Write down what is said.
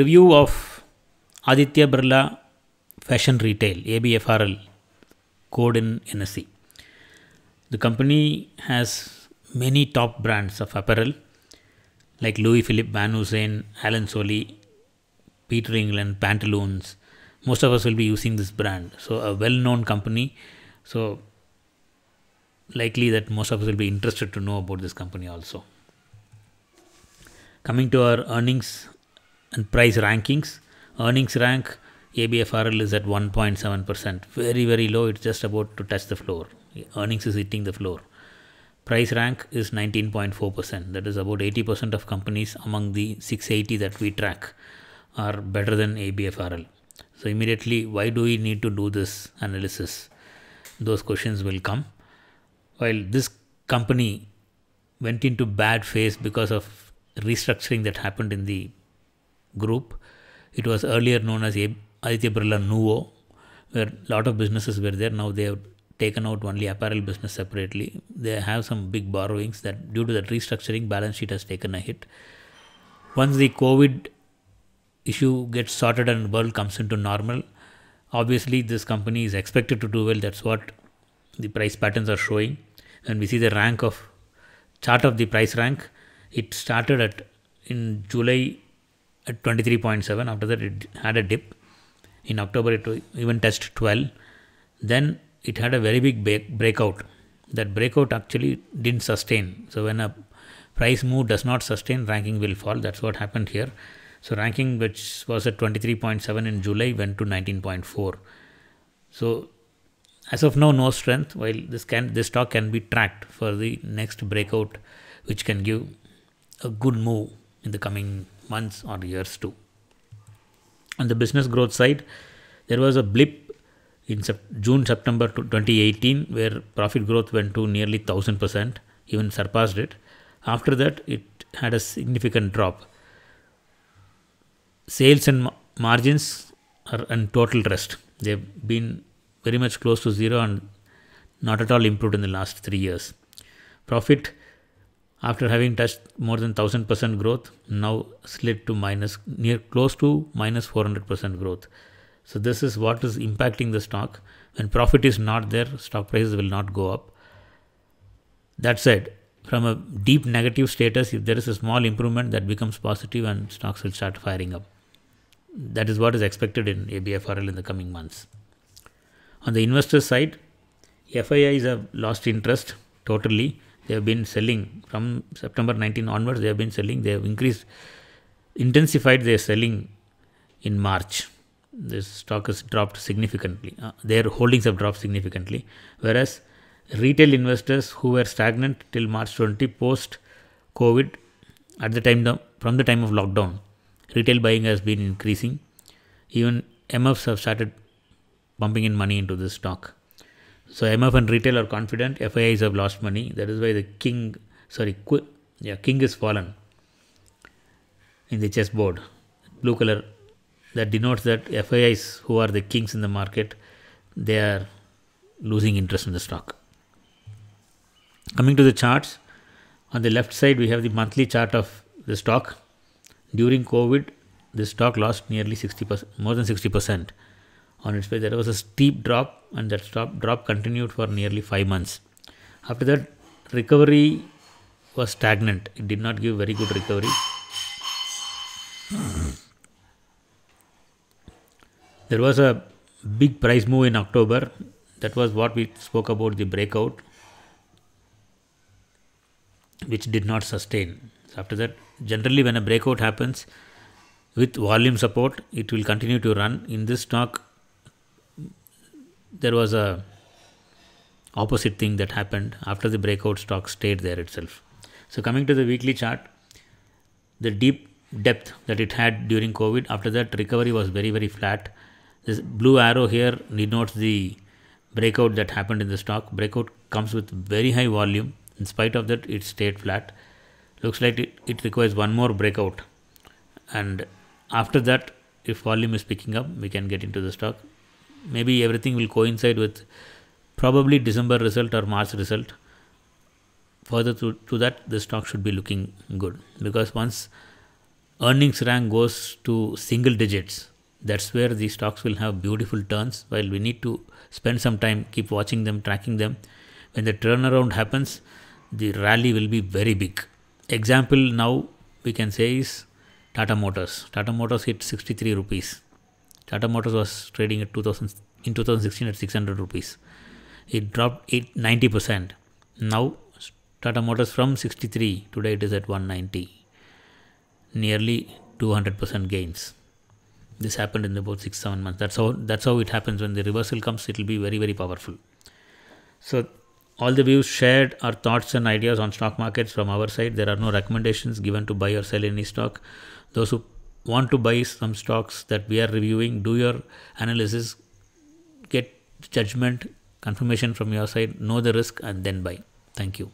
review of Aditya Birla Fashion Retail, ABFRL, code in NSE. The company has many top brands of apparel like Louis Philippe Van Hussein, Alan Soli, Peter England, Pantaloons. Most of us will be using this brand. So, a well known company. So, likely that most of us will be interested to know about this company also. Coming to our earnings and price rankings earnings rank abfrl is at 1.7% very very low it's just about to touch the floor earnings is hitting the floor price rank is 19.4% that is about 80% of companies among the 680 that we track are better than abfrl so immediately why do we need to do this analysis those questions will come while this company went into bad phase because of restructuring that happened in the group. It was earlier known as Aditya Birla Nuvo, where a lot of businesses were there. Now they have taken out only apparel business separately. They have some big borrowings that due to that restructuring, balance sheet has taken a hit. Once the COVID issue gets sorted and world comes into normal, obviously this company is expected to do well. That's what the price patterns are showing. And we see the rank of chart of the price rank. It started at in July at 23.7 after that it had a dip in october it even touched 12 then it had a very big break breakout that breakout actually didn't sustain so when a price move does not sustain ranking will fall that's what happened here so ranking which was at 23.7 in july went to 19.4 so as of now no strength while this can this stock can be tracked for the next breakout which can give a good move in the coming months or years too. On the business growth side, there was a blip in June September 2018 where profit growth went to nearly 1000%, even surpassed it. After that, it had a significant drop. Sales and ma margins are in total rest. They've been very much close to zero and not at all improved in the last three years. Profit after having touched more than 1000% growth now slid to minus near close to minus 400% growth so this is what is impacting the stock when profit is not there stock prices will not go up that said from a deep negative status if there is a small improvement that becomes positive and stocks will start firing up that is what is expected in ABFRL in the coming months on the investor side FII is a lost interest totally they have been selling from September 19 onwards. They have been selling. They have increased, intensified their selling in March. This stock has dropped significantly. Uh, their holdings have dropped significantly, whereas retail investors who were stagnant till March 20 post COVID, at the time the, from the time of lockdown, retail buying has been increasing. Even MFs have started pumping in money into this stock. So MF and retail are confident. FIIs have lost money. That is why the king, sorry, qu- yeah, king is fallen in the chessboard. Blue color that denotes that FIIs, who are the kings in the market, they are losing interest in the stock. Coming to the charts, on the left side we have the monthly chart of the stock. During COVID, the stock lost nearly 60 percent, more than 60 percent on its way. There was a steep drop, and that drop, drop continued for nearly five months. After that, recovery was stagnant. It did not give very good recovery. There was a big price move in October. That was what we spoke about the breakout, which did not sustain. So after that, generally when a breakout happens with volume support, it will continue to run. In this stock, there was a opposite thing that happened after the breakout stock stayed there itself. So coming to the weekly chart, the deep depth that it had during COVID, after that recovery was very, very flat. This blue arrow here denotes the breakout that happened in the stock. Breakout comes with very high volume. In spite of that, it stayed flat. Looks like it, it requires one more breakout. And after that, if volume is picking up, we can get into the stock maybe everything will coincide with probably December result or March result. Further to, to that, the stock should be looking good because once earnings rank goes to single digits, that's where the stocks will have beautiful turns. While we need to spend some time, keep watching them, tracking them. When the turnaround happens, the rally will be very big. Example now we can say is Tata Motors. Tata Motors hit 63 rupees. Tata Motors was trading at 2000 in 2016 at 600 rupees. It dropped 90%. Now Tata Motors from 63 today it is at 190. Nearly 200% gains. This happened in about six seven months. That's how that's how it happens when the reversal comes. It will be very very powerful. So all the views shared are thoughts and ideas on stock markets from our side. There are no recommendations given to buy or sell any stock. Those who want to buy some stocks that we are reviewing, do your analysis, get judgment, confirmation from your side, know the risk, and then buy. Thank you.